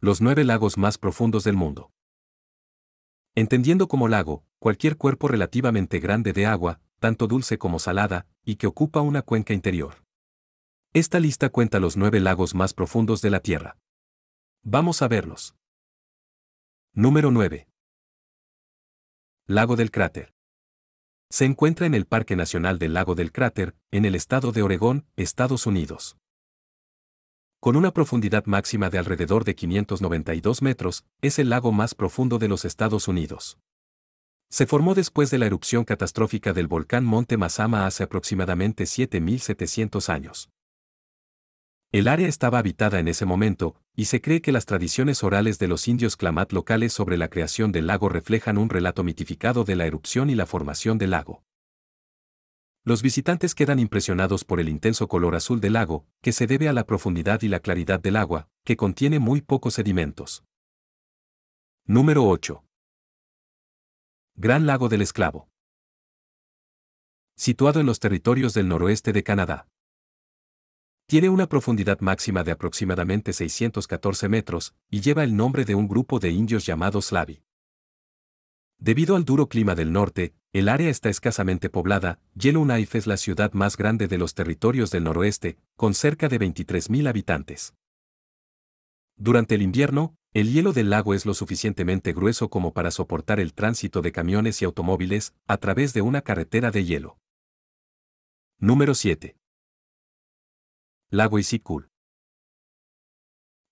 los nueve lagos más profundos del mundo. Entendiendo como lago, cualquier cuerpo relativamente grande de agua, tanto dulce como salada, y que ocupa una cuenca interior. Esta lista cuenta los nueve lagos más profundos de la Tierra. Vamos a verlos. Número 9. Lago del Cráter. Se encuentra en el Parque Nacional del Lago del Cráter, en el estado de Oregón, Estados Unidos. Con una profundidad máxima de alrededor de 592 metros, es el lago más profundo de los Estados Unidos. Se formó después de la erupción catastrófica del volcán Monte Mazama hace aproximadamente 7.700 años. El área estaba habitada en ese momento, y se cree que las tradiciones orales de los indios Clamat locales sobre la creación del lago reflejan un relato mitificado de la erupción y la formación del lago. Los visitantes quedan impresionados por el intenso color azul del lago, que se debe a la profundidad y la claridad del agua, que contiene muy pocos sedimentos. Número 8. Gran Lago del Esclavo. Situado en los territorios del noroeste de Canadá. Tiene una profundidad máxima de aproximadamente 614 metros y lleva el nombre de un grupo de indios llamados Slavi. Debido al duro clima del norte, el área está escasamente poblada, Yellowknife es la ciudad más grande de los territorios del noroeste, con cerca de 23.000 habitantes. Durante el invierno, el hielo del lago es lo suficientemente grueso como para soportar el tránsito de camiones y automóviles a través de una carretera de hielo. Número 7. Lago Isikul.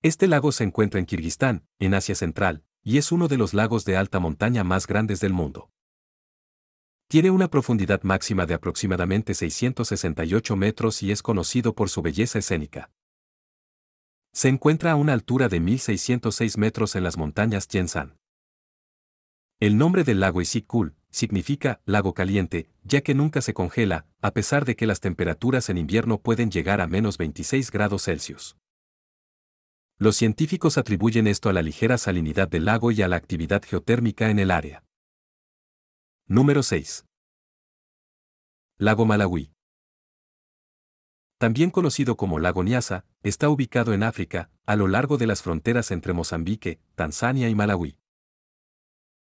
Este lago se encuentra en Kirguistán, en Asia Central, y es uno de los lagos de alta montaña más grandes del mundo. Tiene una profundidad máxima de aproximadamente 668 metros y es conocido por su belleza escénica. Se encuentra a una altura de 1.606 metros en las montañas Tiensan. El nombre del lago Isikul significa lago caliente, ya que nunca se congela, a pesar de que las temperaturas en invierno pueden llegar a menos 26 grados Celsius. Los científicos atribuyen esto a la ligera salinidad del lago y a la actividad geotérmica en el área. Número 6. Lago Malawi. También conocido como Lago Nyasa, está ubicado en África, a lo largo de las fronteras entre Mozambique, Tanzania y Malawi.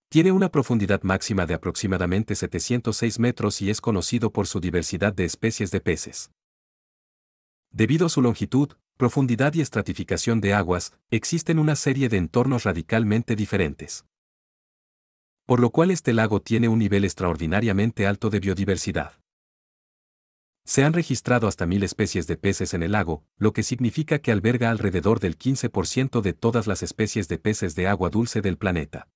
Tiene una profundidad máxima de aproximadamente 706 metros y es conocido por su diversidad de especies de peces. Debido a su longitud, profundidad y estratificación de aguas, existen una serie de entornos radicalmente diferentes por lo cual este lago tiene un nivel extraordinariamente alto de biodiversidad. Se han registrado hasta mil especies de peces en el lago, lo que significa que alberga alrededor del 15% de todas las especies de peces de agua dulce del planeta.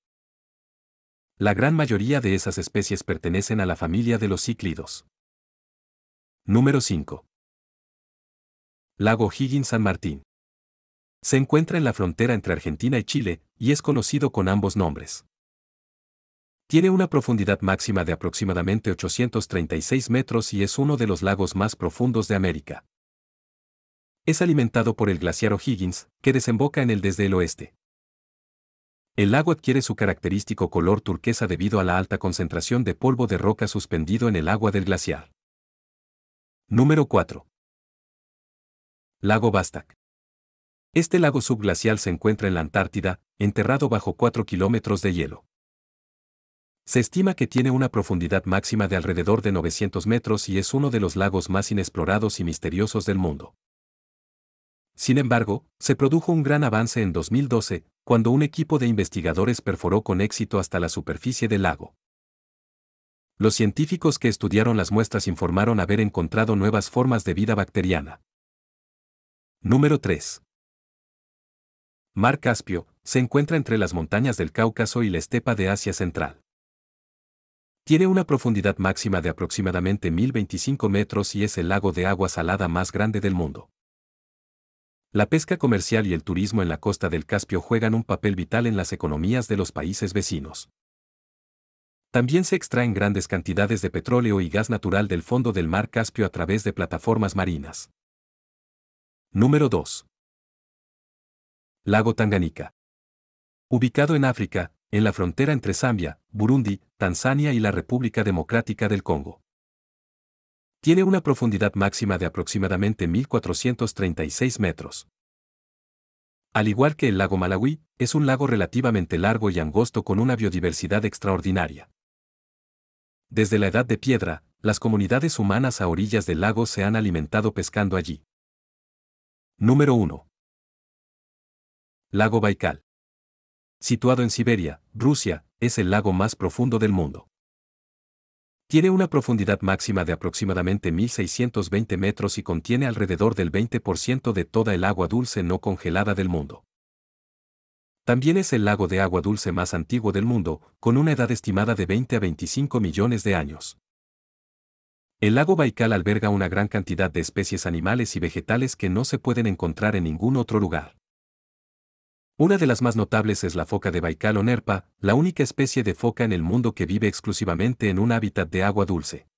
La gran mayoría de esas especies pertenecen a la familia de los cíclidos. Número 5. Lago Higgins San Martín. Se encuentra en la frontera entre Argentina y Chile, y es conocido con ambos nombres. Tiene una profundidad máxima de aproximadamente 836 metros y es uno de los lagos más profundos de América. Es alimentado por el glaciar O'Higgins, que desemboca en él desde el oeste. El lago adquiere su característico color turquesa debido a la alta concentración de polvo de roca suspendido en el agua del glaciar. Número 4. Lago Bastak. Este lago subglacial se encuentra en la Antártida, enterrado bajo 4 kilómetros de hielo. Se estima que tiene una profundidad máxima de alrededor de 900 metros y es uno de los lagos más inexplorados y misteriosos del mundo. Sin embargo, se produjo un gran avance en 2012, cuando un equipo de investigadores perforó con éxito hasta la superficie del lago. Los científicos que estudiaron las muestras informaron haber encontrado nuevas formas de vida bacteriana. Número 3. Mar Caspio se encuentra entre las montañas del Cáucaso y la estepa de Asia Central. Tiene una profundidad máxima de aproximadamente 1025 metros y es el lago de agua salada más grande del mundo. La pesca comercial y el turismo en la costa del Caspio juegan un papel vital en las economías de los países vecinos. También se extraen grandes cantidades de petróleo y gas natural del fondo del mar Caspio a través de plataformas marinas. Número 2. Lago Tanganica. Ubicado en África, en la frontera entre Zambia, Burundi, Tanzania y la República Democrática del Congo. Tiene una profundidad máxima de aproximadamente 1.436 metros. Al igual que el lago Malawi, es un lago relativamente largo y angosto con una biodiversidad extraordinaria. Desde la edad de piedra, las comunidades humanas a orillas del lago se han alimentado pescando allí. Número 1. Lago Baikal situado en Siberia, Rusia, es el lago más profundo del mundo. Tiene una profundidad máxima de aproximadamente 1.620 metros y contiene alrededor del 20% de toda el agua dulce no congelada del mundo. También es el lago de agua dulce más antiguo del mundo, con una edad estimada de 20 a 25 millones de años. El lago Baikal alberga una gran cantidad de especies animales y vegetales que no se pueden encontrar en ningún otro lugar. Una de las más notables es la foca de Baikal o Nerpa, la única especie de foca en el mundo que vive exclusivamente en un hábitat de agua dulce.